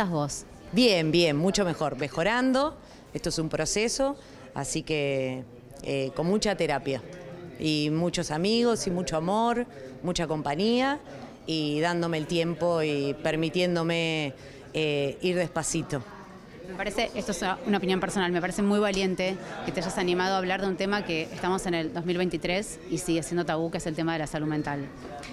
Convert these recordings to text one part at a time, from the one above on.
estás vos? Bien, bien, mucho mejor, mejorando. Esto es un proceso, así que eh, con mucha terapia y muchos amigos y mucho amor, mucha compañía y dándome el tiempo y permitiéndome eh, ir despacito. Me parece, esto es una opinión personal, me parece muy valiente que te hayas animado a hablar de un tema que estamos en el 2023 y sigue siendo tabú, que es el tema de la salud mental.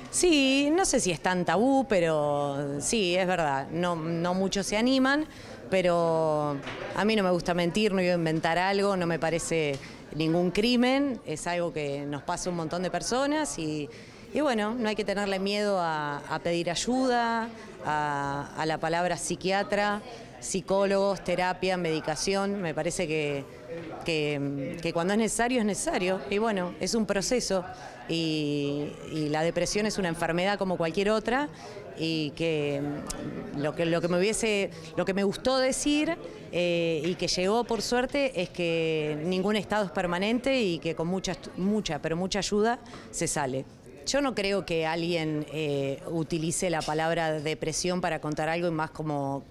Sí, no sé si es tan tabú, pero sí, es verdad, no, no muchos se animan, pero a mí no me gusta mentir, no voy a inventar algo, no me parece ningún crimen, es algo que nos pasa a un montón de personas y y bueno, no hay que tenerle miedo a, pedir ayuda, a, la palabra psiquiatra, psicólogos, terapia, medicación. Me parece que, cuando es necesario es necesario. Y bueno, es un proceso. Y, la depresión es una enfermedad como cualquier otra. Y que mm, lo que, lo que me hubiese, lo que me gustó decir eh, y que llegó por suerte es que ningún estado es permanente y que con mucha, mucha, pero mucha ayuda se sale. Yo no creo que alguien eh, utilice la palabra depresión para contar algo y más como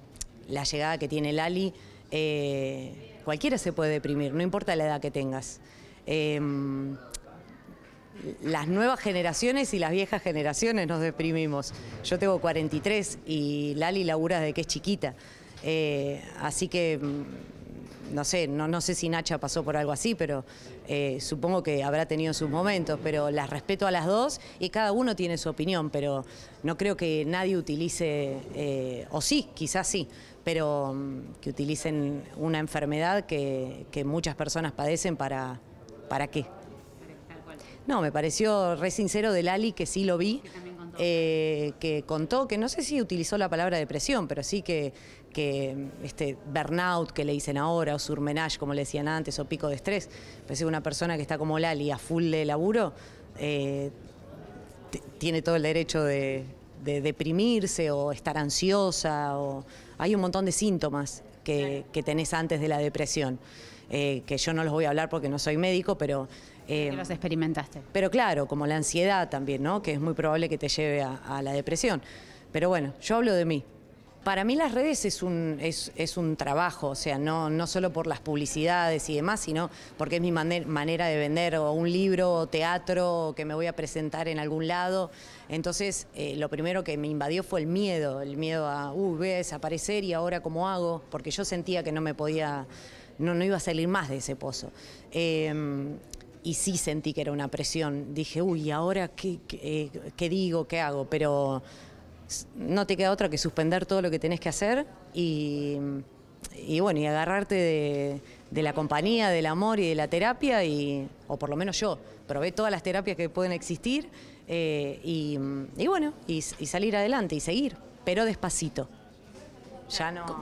la llegada que tiene Lali. Eh, cualquiera se puede deprimir, no importa la edad que tengas. Em, las nuevas generaciones y las viejas generaciones nos deprimimos. Yo tengo 43 y Lali labura de que es chiquita. Eh, así que no sé, no, sé si Nacha pasó por algo así, pero eh, supongo que habrá tenido sus momentos, pero las respeto a las dos y cada uno tiene su opinión, pero no creo que nadie utilice, eh, o sí, quizás sí, pero mm, que utilicen una enfermedad que, muchas personas padecen para, ¿para qué? No, me pareció re sincero de Lali que sí lo vi. Eh, que contó que no sé si utilizó la palabra depresión, pero sí que, este burnout que le dicen ahora, o surmenage como le decían antes, o pico de estrés, es una persona que está como Lali a full de laburo, eh, tiene todo el derecho de, deprimirse o estar ansiosa, o hay un montón de síntomas que, tenés antes de la depresión, eh, que yo no los voy a hablar porque no soy médico, pero eh, los experimentaste. Pero claro, como la ansiedad también, ¿no? Que es muy probable que te lleve a, la depresión. Pero bueno, yo hablo de mí. Para mí las redes es un, es, un trabajo, o sea, no, no, solo por las publicidades y demás, sino porque es mi manera de vender o un libro o teatro que me voy a presentar en algún lado. Entonces, eh, lo primero que me invadió fue el miedo, el miedo a, uh, voy a desaparecer y ahora cómo hago, porque yo sentía que no me podía, no, no iba a salir más de ese pozo. Eh, y sí sentí que era una presión. Dije, uy, ¿ahora qué, eh, qué, digo, qué hago? Pero no te queda otra que suspender todo lo que tenés que hacer y, bueno, y agarrarte de, la compañía, del amor y de la terapia, y, o por lo menos yo, probé todas las terapias que pueden existir eh, y, bueno, y salir adelante y seguir, pero despacito.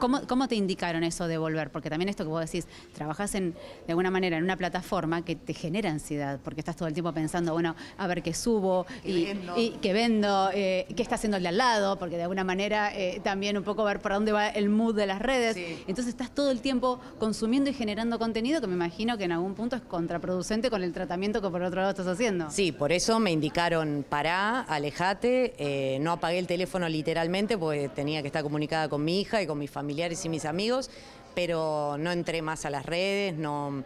¿Cómo, te indicaron eso de volver? Porque también esto que vos decís, trabajás en, de alguna manera en una plataforma que te genera ansiedad, porque estás todo el tiempo pensando, bueno, a ver qué subo, y, vendo, qué, vendo eh, qué está haciendo el de al lado, porque de alguna manera eh, también un poco ver por dónde va el mood de las redes. Entonces estás todo el tiempo consumiendo y generando contenido que me imagino que en algún punto es contraproducente con el tratamiento que por otro lado estás haciendo. Sí, por eso me indicaron, pará, alejate, eh, no apagué el teléfono literalmente porque tenía que estar comunicada con mi hija y con mis familiares y mis amigos, pero no entré más a las redes, no,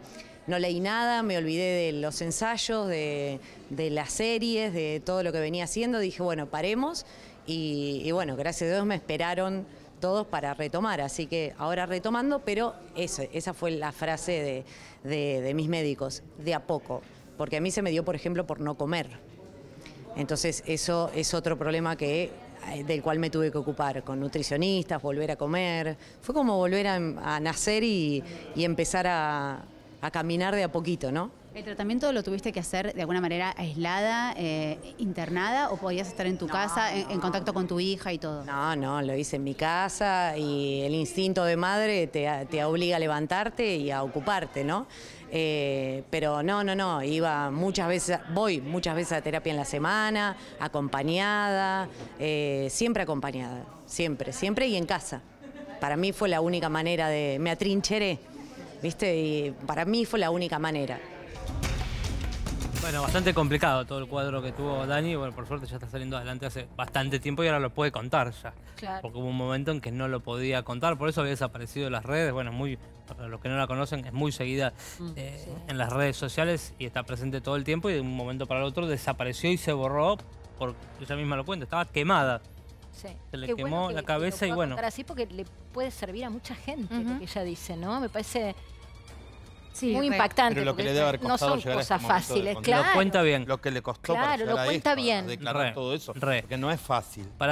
leí nada, me olvidé de los ensayos, de, las series, de todo lo que venía haciendo. Dije, bueno, paremos y, bueno, gracias a Dios me esperaron todos para retomar. Así que ahora retomando, pero esa fue la frase de mis médicos, de a poco. Porque a mí se me dio, por ejemplo, por no comer. Entonces eso es otro problema que eh, del cual me tuve que ocupar, con nutricionistas, volver a comer. Fue como volver a, nacer y, empezar a, a, caminar de a poquito, ¿no? ¿El tratamiento lo tuviste que hacer de alguna manera aislada, eh, internada, o podías estar en tu casa, En, contacto con tu hija y todo? No, no, lo hice en mi casa y el instinto de madre te, obliga a levantarte y a ocuparte, ¿no? Eh, pero no, no, no, iba muchas veces, voy muchas veces a terapia en la semana, acompañada, eh, siempre acompañada, siempre, siempre y en casa. Para mí fue la única manera de, me atrincheré, ¿viste? Y para mí fue la única manera. Bueno, bastante complicado todo el cuadro que tuvo Dani. Bueno, por suerte ya está saliendo adelante hace bastante tiempo y ahora lo puede contar ya. Claro. Porque hubo un momento en que no lo podía contar, por eso había desaparecido de las redes. Bueno, muy, para los que no la conocen, es muy seguida mm, eh, en las redes sociales y está presente todo el tiempo y de un momento para el otro desapareció y se borró, porque ella misma lo cuenta, estaba quemada. Sí. Se le quemó la cabeza y bueno. Así porque le puede servir a mucha gente ella dice, ¿no? Me parece Sí, muy impactante. Pero lo que le debe haber no son cosas este fáciles, claro. Lo cuenta bien. Lo que le costó claro, para lo cuenta a esto, bien. declarar todo eso. Porque no es fácil. Para